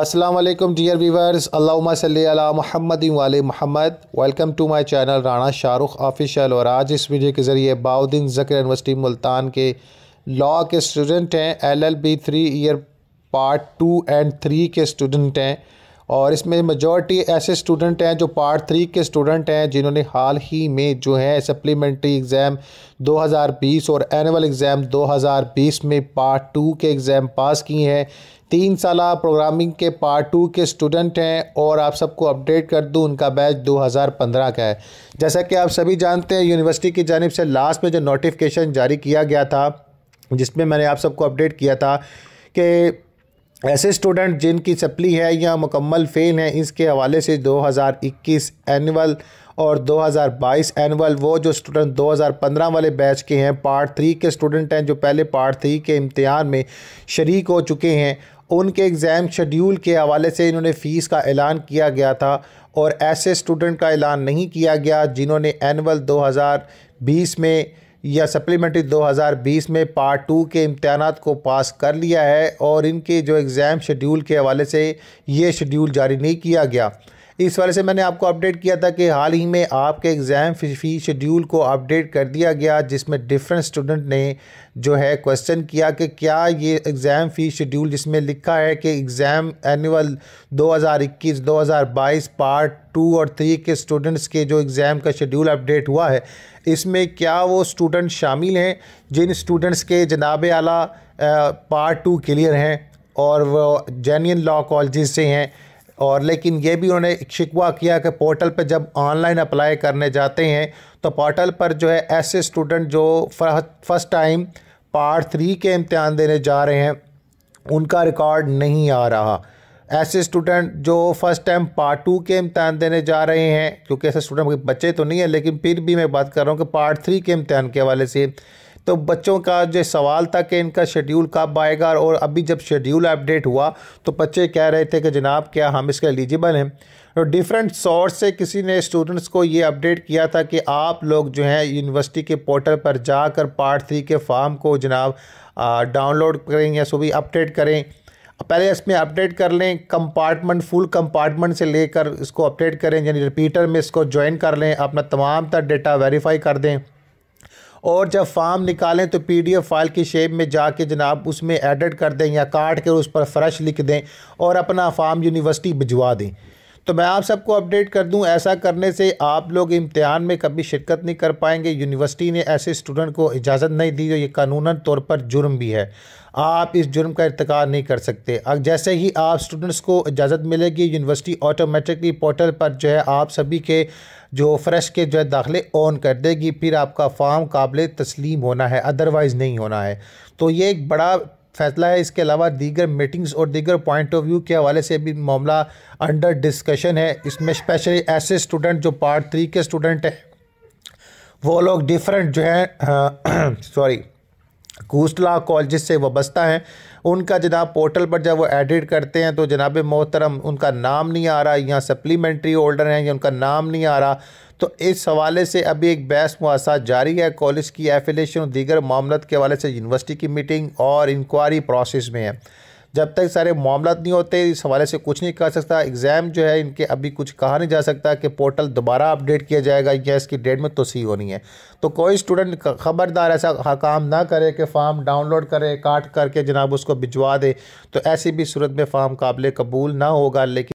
Aslam dear viewers अल्लाम महमद वाल महमद welcome to my channel Rana Shahrukh official और आज इस वीडियो के ज़रिए बाउद्दीन जकर यूनिवर्सिटी मुल्तान के लॉ के स्टूडेंट हैं L L B three year part two and three के स्टूडेंट हैं और इसमें मेजॉरिटी ऐसे स्टूडेंट हैं जो पार्ट थ्री के स्टूडेंट हैं जिन्होंने हाल ही में जो है सप्लीमेंट्री एग्ज़ाम 2020 और एनअल एग्ज़ाम 2020 में पार्ट टू के एग्ज़ाम पास किए हैं तीन साल प्रोग्रामिंग के पार्ट टू के स्टूडेंट हैं और आप सबको अपडेट कर दूं उनका बैच 2015 का है जैसा कि आप सभी जानते हैं यूनिवर्सिटी की जानब से लास्ट में जो नोटिफिकेशन जारी किया गया था जिसमें मैंने आप सबको अपडेट किया था कि ऐसे स्टूडेंट जिनकी सप्ली है या मुकम्मल फेल हैं इसके हवाले से 2021 एनुअल और 2022 एनुअल वो जो स्टूडेंट 2015 वाले बैच के हैं पार्ट थ्री के स्टूडेंट हैं जो पहले पार्ट थ्री के इम्तहान में शरीक हो चुके हैं उनके एग्ज़ाम शेड्यूल के हवाले से इन्होंने फ़ीस का ऐलान किया गया था और ऐसे स्टूडेंट का ऐलान नहीं किया गया जिन्होंने एनअल 2020 में या सप्लीमेंट्री 2020 में पार्ट टू के इम्तहान को पास कर लिया है और इनके जो एग्ज़ाम शेड्यूल के हवाले से ये शेड्यूल जारी नहीं किया गया इस वाले से मैंने आपको अपडेट किया था कि हाल ही में आपके एग्ज़ाम फ़ी शेड्यूल को अपडेट कर दिया गया जिसमें डिफरेंट स्टूडेंट ने जो है क्वेश्चन किया कि क्या ये एग्ज़ाम फ़ी शेड्यूल जिसमें लिखा है कि एग्ज़ाम एनुअल 2021 2022 पार्ट टू और थ्री के स्टूडेंट्स के जो एग्ज़ाम का शेड्यूल अपडेट हुआ है इसमें क्या वो स्टूडेंट शामिल हैं जिन स्टूडेंट्स के जनाब आला पार्ट टू क्लियर हैं और वो जेन्यन लॉ कॉलेज से हैं और लेकिन ये भी उन्होंने शिकवा किया कि पोर्टल पर जब ऑनलाइन अप्लाई करने जाते हैं तो पोर्टल पर जो है ऐसे स्टूडेंट जो फर्स्ट टाइम पार्ट थ्री के इम्तहान देने जा रहे हैं उनका रिकॉर्ड नहीं आ रहा ऐसे स्टूडेंट जो फर्स्ट टाइम पार्ट टू के इम्तहान देने जा रहे हैं क्योंकि ऐसे स्टूडेंट बच्चे तो नहीं है लेकिन फिर भी मैं बात कर रहा हूँ कि पार्ट थ्री के इम्तहान के हवाले से तो बच्चों का जो सवाल था कि इनका शेड्यूल कब आएगा और अभी जब शेड्यूल अपडेट हुआ तो बच्चे कह रहे थे कि जनाब क्या हम इसके एलिजिबल हैं तो डिफरेंट सोर्स से किसी ने स्टूडेंट्स को ये अपडेट किया था कि आप लोग जो हैं यूनिवर्सिटी के पोर्टल पर जाकर पार्ट थ्री के फॉर्म को जनाब डाउनलोड करें या सो भी अपडेट करें पहले इसमें अपडेट कर लें कंपार्टमेंट फुल कंपार्टमेंट से लेकर इसको अपडेट करें यानी रिपीटर में इसको ज्वाइन कर लें अपना तमाम तर डेटा वेरीफाई कर दें और जब फार्म निकालें तो पीडीएफ फाइल की शेप में जाके जनाब उसमें एडिट कर दें या काट कर उस पर फ्रेश लिख दें और अपना फार्म यूनिवर्सिटी भिजवा दें तो मैं आप सबको अपडेट कर दूं ऐसा करने से आप लोग इम्तिहान में कभी शिरकत नहीं कर पाएंगे यूनिवर्सिटी ने ऐसे स्टूडेंट को इजाज़त नहीं दी जो ये कानूनन तौर पर जुर्म भी है आप इस जुर्म का इरतका नहीं कर सकते अब जैसे ही आप स्टूडेंट्स को इजाज़त मिलेगी यूनिवर्सिटी ऑटोमेटिकली पोर्टल पर जो है आप सभी के जो फ्रेश के जो है दाखिले ऑन कर देगी फिर आपका फॉर्म काबिल तस्लीम होना है अदरवाइज़ नहीं होना है तो ये एक बड़ा फैसला है इसके अलावा दीगर मीटिंग्स और दीगर पॉइंट ऑफ व्यू के हवाले से भी मामला अंडर डिस्कशन है इसमें स्पेशली ऐसे स्टूडेंट जो पार्ट थ्री के स्टूडेंट हैं वो लोग डिफरेंट जो हैं सॉरी घूसला कॉलेज से वस्ता हैं उनका जनाब पोर्टल पर जब वो एडिट करते हैं तो जनाब मोहतरम उनका नाम नहीं आ रहा यहाँ सप्लीमेंट्री होल्डर हैं या उनका नाम नहीं आ रहा तो इस हवाले से अभी एक बहस मुआसा जारी है कॉलेज की एफिलेशन और दीगर मामलत के हवाले से यूनिवर्सिटी की मीटिंग और इंक्वायरी प्रोसेस में है जब तक सारे मामला नहीं होते इस हवाले से कुछ नहीं कर सकता एग्ज़ाम जो है इनके अभी कुछ कहा नहीं जा सकता कि पोर्टल दोबारा अपडेट किया जाएगा या इसकी डेट में तोसी होनी है तो कोई स्टूडेंट ख़बरदार ऐसा काम ना करे कि फॉर्म डाउनलोड करे काट करके जनाब उसको भिजवा दे तो ऐसी भी सूरत में फॉर्म काबिल कबूल ना होगा लेकिन